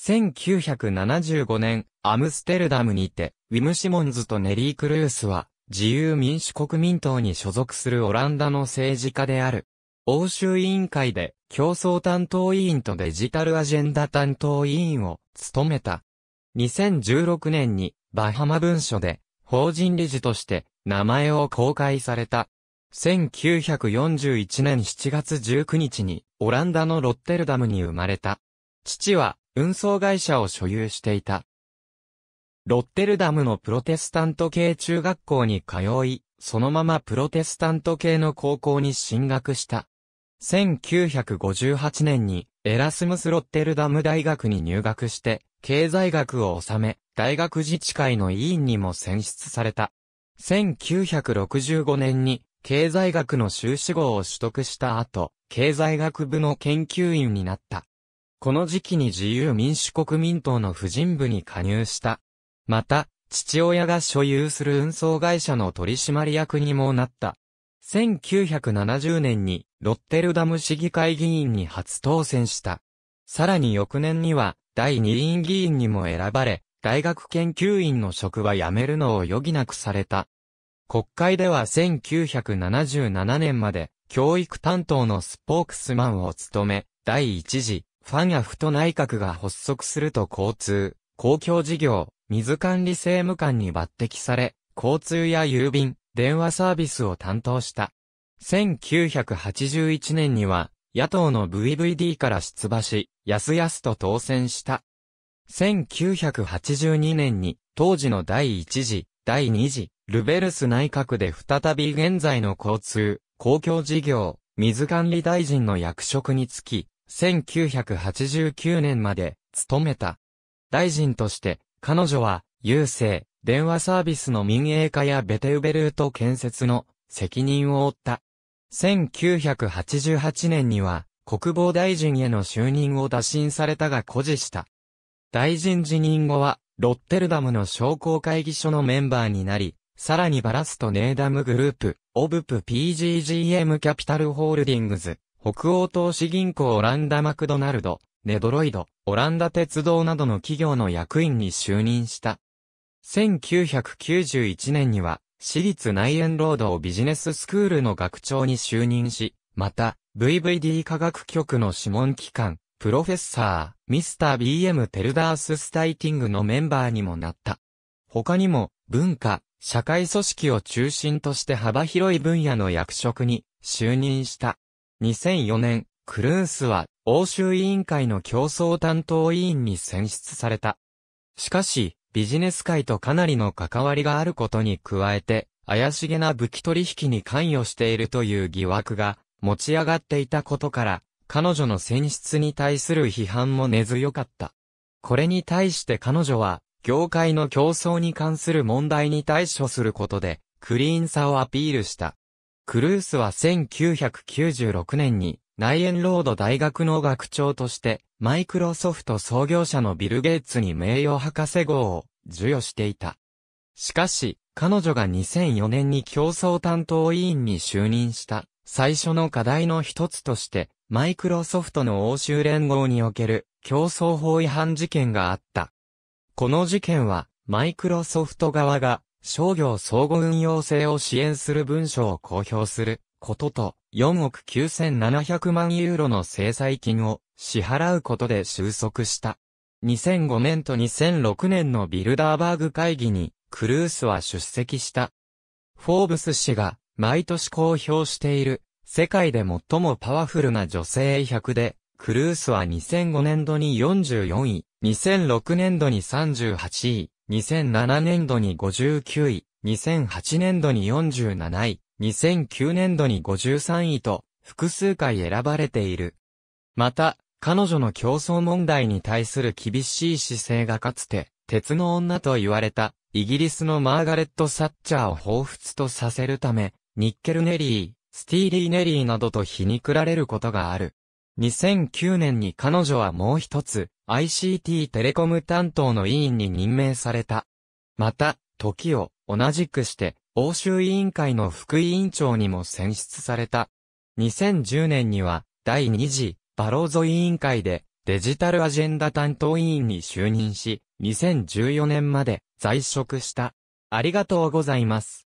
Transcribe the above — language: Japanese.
1975年、アムステルダムにて、ウィム・シモンズとネリー・クルースは、自由民主国民党に所属するオランダの政治家である。欧州委員会で、競争担当委員とデジタルアジェンダ担当委員を、務めた。2016年に、バハマ文書で、法人理事として、名前を公開された。1941年7月19日に、オランダのロッテルダムに生まれた。父は、運送会社を所有していた。ロッテルダムのプロテスタント系中学校に通い、そのままプロテスタント系の高校に進学した。1958年にエラスムス・ロッテルダム大学に入学して、経済学を収め、大学自治会の委員にも選出された。1965年に経済学の修士号を取得した後、経済学部の研究員になった。この時期に自由民主国民党の婦人部に加入した。また、父親が所有する運送会社の取締役にもなった。1970年にロッテルダム市議会議員に初当選した。さらに翌年には第二院議員にも選ばれ、大学研究員の職は辞めるのを余儀なくされた。国会では1977年まで教育担当のスポークスマンを務め、第一次ファンやフト内閣が発足すると交通、公共事業、水管理政務官に抜擢され、交通や郵便、電話サービスを担当した。1981年には、野党の VVD から出馬し、やすやすと当選した。1982年に、当時の第1次、第2次、ルベルス内閣で再び現在の交通、公共事業、水管理大臣の役職につき、1989年まで勤めた。大臣として、彼女は、郵政、電話サービスの民営化やベテウベルート建設の責任を負った。1988年には、国防大臣への就任を打診されたが誇示した。大臣辞任後は、ロッテルダムの商工会議所のメンバーになり、さらにバラストネーダムグループ、オブプ PGGM キャピタルホールディングズ、北欧投資銀行オランダマクドナルド、ネドロイド、オランダ鉄道などの企業の役員に就任した。1991年には、私立内縁労働ビジネススクールの学長に就任し、また、VVD 科学局の諮問機関、プロフェッサー、ミスター BM テルダーススタイティングのメンバーにもなった。他にも、文化、社会組織を中心として幅広い分野の役職に就任した。2004年、クルースは欧州委員会の競争担当委員に選出された。しかし、ビジネス界とかなりの関わりがあることに加えて、怪しげな武器取引に関与しているという疑惑が持ち上がっていたことから、彼女の選出に対する批判も根強かった。これに対して彼女は、業界の競争に関する問題に対処することで、クリーンさをアピールした。クルースは1996年にナイエンロード大学の学長としてマイクロソフト創業者のビル・ゲイツに名誉博士号を授与していた。しかし、彼女が2004年に競争担当委員に就任した最初の課題の一つとして、マイクロソフトの欧州連合における競争法違反事件があった。この事件は、マイクロソフト側が商業相互運用性を支援する文書を公表することと、4億9700万ユーロの制裁金を支払うことで収束した。2005年と2006年のビルダーバーグ会議に、クルースは出席した。フォーブス氏が毎年公表している世界で最もパワフルな女性100で、クルースは2005年度に44位、2006年度に38位、2007年度に59位、2008年度に47位、2009年度に53位と、複数回選ばれている。また、彼女の競争問題に対する厳しい姿勢がかつて、鉄の女と言われた、イギリスのマーガレット・サッチャーを彷彿とさせるため、ニッケル・ネリー、スティーリー・ネリーなどと皮肉られることがある。2009年に彼女はもう一つ、ICT テレコム担当の委員に任命された。また、時を同じくして、欧州委員会の副委員長にも選出された。2010年には、第2次、バローゾ委員会で、デジタルアジェンダ担当委員に就任し、2014年まで在職した。ありがとうございます。